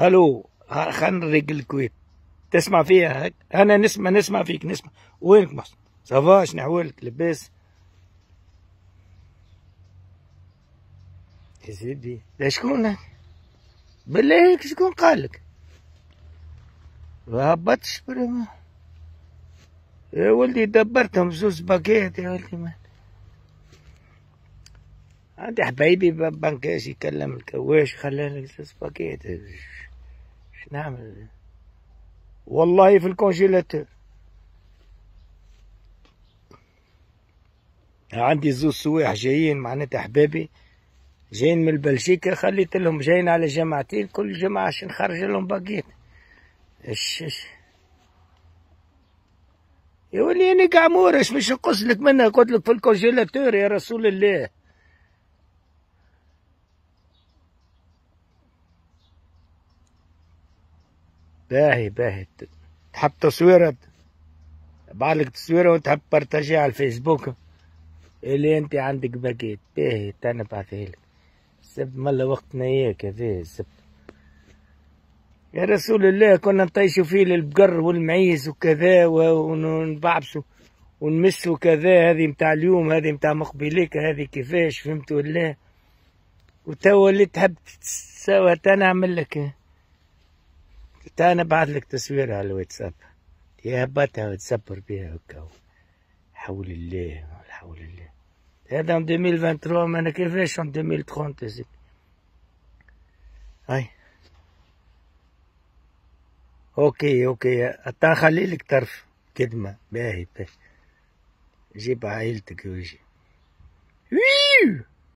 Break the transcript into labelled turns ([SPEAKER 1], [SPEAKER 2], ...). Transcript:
[SPEAKER 1] الو خنرق الكويت تسمع فيها هك انا نسمع نسمع فيك نسمع وينك مصر صافا شنو احوالك لباس يا سيدي لا شكون بالله هيك شكون قالك ما هبطتش يا ولدي دبرتهم زوز باكيت يا ولدي ما عندي حبايبي بنكاش يكلم الكواش خلالك زوز باكيت نعمل والله في الكونجيلاتور عندي زوج سواح جايين معناتها احبابي جايين من بلجيكا خليت لهم جايين على جماعتين كل جماعة باش نخرج لهم باقيت اش اش يولي انا قعمور اش مش نقص لك منها قلت لك في الكونجيلاتور يا رسول الله باهي باهي تحب تصويرة بعلق تصويرة وتحب حب على الفيسبوك اللي انت عندك باكيت باهي تانا بعثهالك سب ملا وقتنا ياك هذا سب يا رسول الله كنا نطيشوا فيه للبقر والمعيز وكذا ونبعبسوا ونمسوا كذا هذه متاع اليوم هذه متاع مقبليك هذه كيفاش فهمت ولا وتوا اللي تحب تسوى تنعمل لك قلت انا بعت لك تصوير على الواتساب يا هبتها وتسبر بيها هكا حول الله حول الله هذا 2023 ما انا كيفاش 2030 هاي اوكي اوكي حتى خلي لك طرف كدمه باهي باهي جيب عائلتك ويجي ويو